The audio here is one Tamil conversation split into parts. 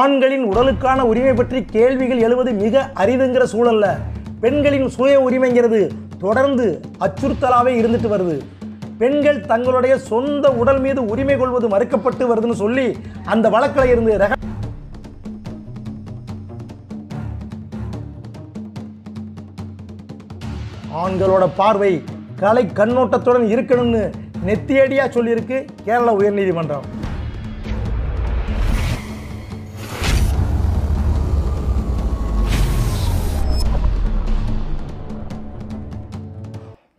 ஆண்களின் உடலுக்கான உரிமை பற்றி கேள்விகள் எழுவது மிக அரிதுங்கிற சூழல்ல பெண்களின் சுய உரிமைங்கிறது தொடர்ந்து அச்சுறுத்தலாகவே இருந்துட்டு வருது பெண்கள் தங்களுடைய சொந்த உடல் மீது உரிமை கொள்வது மறுக்கப்பட்டு வருதுன்னு சொல்லி அந்த வழக்கில் இருந்து ரக ஆண்களோட பார்வை கலை கண்ணோட்டத்துடன் இருக்கணும்னு நெத்தியடியா சொல்லியிருக்கு கேரள உயர்நீதிமன்றம்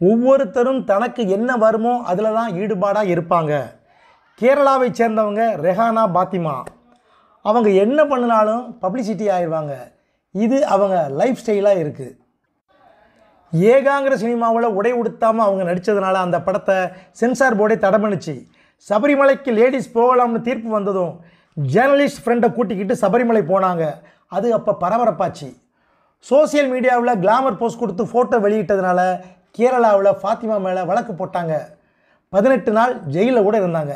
ஒவ்வொருத்தரும் தனக்கு என்ன வருமோ அதில் தான் ஈடுபாடாக இருப்பாங்க கேரளாவை சேர்ந்தவங்க ரெஹானா பாத்திமா அவங்க என்ன பண்ணினாலும் பப்ளிசிட்டி ஆயிடுவாங்க இது அவங்க லைஃப் ஸ்டைலாக இருக்குது ஏகாங்கிற சினிமாவில் உடை உடுத்தாமல் அவங்க நடித்ததுனால அந்த படத்தை சென்சார் போர்டே தடை பண்ணிச்சு சபரிமலைக்கு லேடிஸ் போகலாம்னு தீர்ப்பு வந்ததும் ஜேர்னலிஸ்ட் ஃப்ரெண்டை கூட்டிக்கிட்டு சபரிமலை போனாங்க அது அப்போ பரபரப்பாச்சு சோசியல் மீடியாவில் கிளாமர் போஸ்ட் கொடுத்து ஃபோட்டோ வெளியிட்டதுனால கேரளாவில் ஃபாத்திமா மேலே வழக்கு போட்டாங்க பதினெட்டு நாள் ஜெயிலில் கூட இருந்தாங்க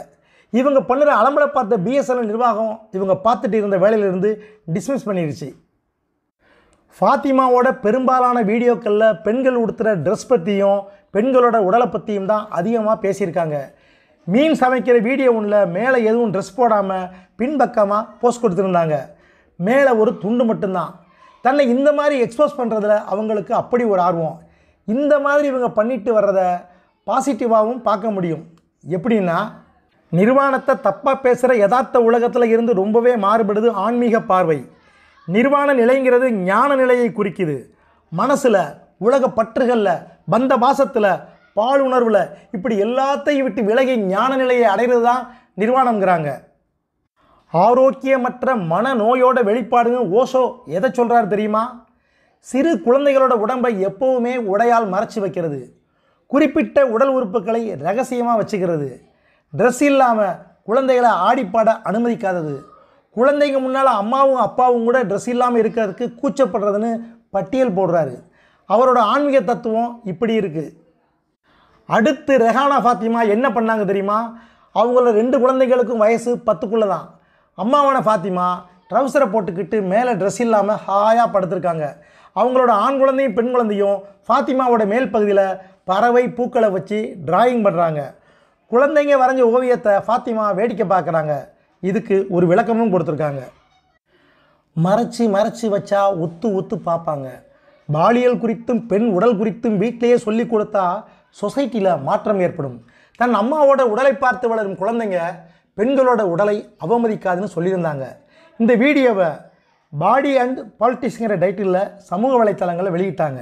இவங்க பண்ணுற அலம்பலை பார்த்த பிஎஸ்என்எல் நிர்வாகம் இவங்க பார்த்துட்டு இருந்த வேலையிலிருந்து டிஸ்மிஸ் பண்ணிடுச்சு ஃபாத்திமாவோட பெரும்பாலான வீடியோக்களில் பெண்கள் உடுத்துகிற ட்ரெஸ் பற்றியும் பெண்களோட உடலை பற்றியும் தான் அதிகமாக பேசியிருக்காங்க மீன் சமைக்கிற வீடியோ ஒன்றில் மேலே எதுவும் ட்ரெஸ் போடாமல் பின்பக்கமாக போஸ்ட் கொடுத்துருந்தாங்க மேலே ஒரு துண்டு மட்டும்தான் தன்னை இந்த மாதிரி எக்ஸ்போஸ் பண்ணுறதுல அவங்களுக்கு அப்படி ஒரு ஆர்வம் இந்த மாதிரி இவங்க பண்ணிட்டு வர்றதை பாசிட்டிவாகவும் பார்க்க முடியும் எப்படின்னா நிர்வாணத்தை தப்பாக பேசுகிற யதார்த்த உலகத்தில் இருந்து ரொம்பவே மாறுபடுது ஆன்மீக பார்வை நிர்வாண நிலைங்கிறது ஞான நிலையை குறிக்குது மனசில் உலக பற்றுகளில் பந்த பாசத்தில் பால் உணர்வில் இப்படி எல்லாத்தையும் விட்டு விலகி ஞான நிலையை அடைகிறது தான் நிர்வாணங்கிறாங்க ஆரோக்கியமற்ற மன நோயோட வெளிப்பாடுங்க ஓஷோ எதை சொல்கிறார் தெரியுமா சிறு குழந்தைகளோட உடம்பை எப்போவுமே உடையால் மறைச்சி வைக்கிறது குறிப்பிட்ட உடல் உறுப்புகளை ரகசியமாக வச்சுக்கிறது ட்ரெஸ் இல்லாமல் குழந்தைகளை ஆடிப்பாட அனுமதிக்காதது குழந்தைங்க முன்னால் அம்மாவும் அப்பாவும் கூட ட்ரெஸ் இல்லாமல் இருக்கிறதுக்கு கூச்சப்படுறதுன்னு பட்டியல் போடுறாரு அவரோட ஆன்மீக தத்துவம் இப்படி இருக்குது அடுத்து ரெஹானா ஃபாத்திமா என்ன பண்ணாங்க தெரியுமா அவங்கள ரெண்டு குழந்தைகளுக்கும் வயசு பத்துக்குள்ளே தான் அம்மாவான ஃபாத்திமா ட்ரௌசரை போட்டுக்கிட்டு மேலே ட்ரெஸ் இல்லாமல் ஹாயாக படுத்திருக்காங்க அவங்களோட ஆண் குழந்தையும் பெண் குழந்தையும் ஃபாத்திமாவோட மேல் பகுதியில் பறவை பூக்களை வச்சு டிராயிங் பண்ணுறாங்க குழந்தைங்க வரைஞ்ச ஓவியத்தை ஃபாத்திமா வேடிக்கை பார்க்குறாங்க இதுக்கு ஒரு விளக்கமும் கொடுத்துருக்காங்க மறைச்சி மறைச்சி வச்சா ஒத்து ஒத்து பார்ப்பாங்க பாலியல் குறித்தும் பெண் உடல் குறித்தும் வீட்டிலையே சொல்லி கொடுத்தா சொசைட்டியில் மாற்றம் ஏற்படும் தன் அம்மாவோட உடலை பார்த்து வளரும் குழந்தைங்க பெண்களோட உடலை அவமதிக்காதுன்னு சொல்லியிருந்தாங்க இந்த வீடியோவை பாடி அண்ட் பாலிட்டிக்ஸ்ங்கிற டைட்டிலில் சமூக வலைத்தளங்களை வெளியிட்டாங்க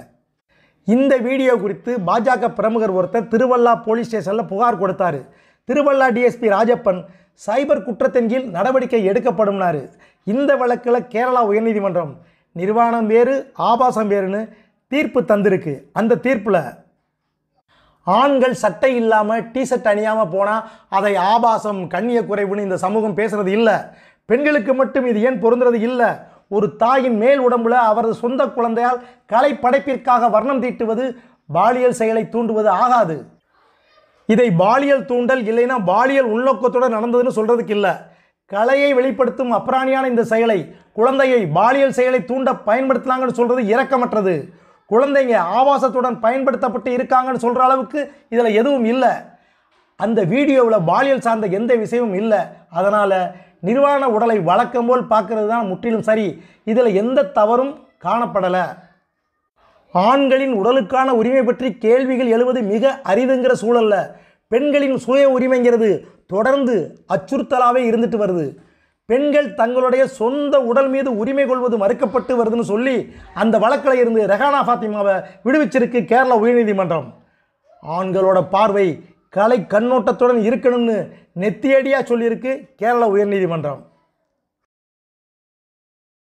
இந்த வீடியோ குறித்து பாஜக பிரமுகர் ஒருத்தர் திருவள்ளா போலீஸ் ஸ்டேஷனில் புகார் கொடுத்தாரு திருவள்ளா டிஎஸ்பி ராஜப்பன் சைபர் குற்றத்தின் கீழ் நடவடிக்கை எடுக்கப்படும்னாரு இந்த வழக்கில் கேரளா உயர்நீதிமன்றம் நிர்வாணம் வேறு ஆபாசம் வேறுன்னு தீர்ப்பு தந்திருக்கு அந்த தீர்ப்பில் ஆண்கள் சட்டை இல்லாமல் டிஷர்ட் அணியாமல் போனால் அதை ஆபாசம் கண்ணிய குறைவுன்னு இந்த சமூகம் பேசுகிறது இல்லை பெண்களுக்கு மட்டும் இது ஏன் பொருந்துறது இல்லை ஒரு தாயின் மேல் உடம்புல அவரது சொந்த குழந்தையால் கலை படைப்பிற்காக வர்ணம் தீட்டுவது பாலியல் செயலை தூண்டுவது ஆகாது இதை பாலியல் தூண்டல் இல்லைன்னா பாலியல் உள்நோக்கத்துடன் நடந்ததுன்னு சொல்கிறதுக்கு இல்லை கலையை வெளிப்படுத்தும் அப்ராணியான இந்த செயலை குழந்தையை பாலியல் செயலை தூண்ட பயன்படுத்தினாங்கன்னு சொல்கிறது இரக்கமற்றது குழந்தைங்க ஆபாசத்துடன் பயன்படுத்தப்பட்டு இருக்காங்கன்னு சொல்கிற அளவுக்கு இதில் எதுவும் இல்லை அந்த வீடியோவில் பாலியல் சார்ந்த எந்த விஷயமும் இல்லை அதனால் நிர்வாண உடலை வழக்கம் போல் பார்க்கறது தான் முற்றிலும் சரி இதில் எந்த தவறும் காணப்படலை ஆண்களின் உடலுக்கான உரிமை பற்றி கேள்விகள் எழுவது மிக அரிதுங்கிற சூழல்ல பெண்களின் சுய உரிமைங்கிறது தொடர்ந்து அச்சுறுத்தலாகவே இருந்துட்டு வருது பெண்கள் தங்களுடைய சொந்த உடல் மீது உரிமை கொள்வது மறுக்கப்பட்டு வருதுன்னு சொல்லி அந்த வழக்கில் இருந்து ரெஹானா ஃபாத்திமாவை விடுவிச்சிருக்கு கேரள உயர்நீதிமன்றம் ஆண்களோட பார்வை கலை கண்ணோட்டத்துடன் இருக்கணும்னு நெத்தியடியாக சொல்லியிருக்கு கேரள உயர்நீதிமன்றம்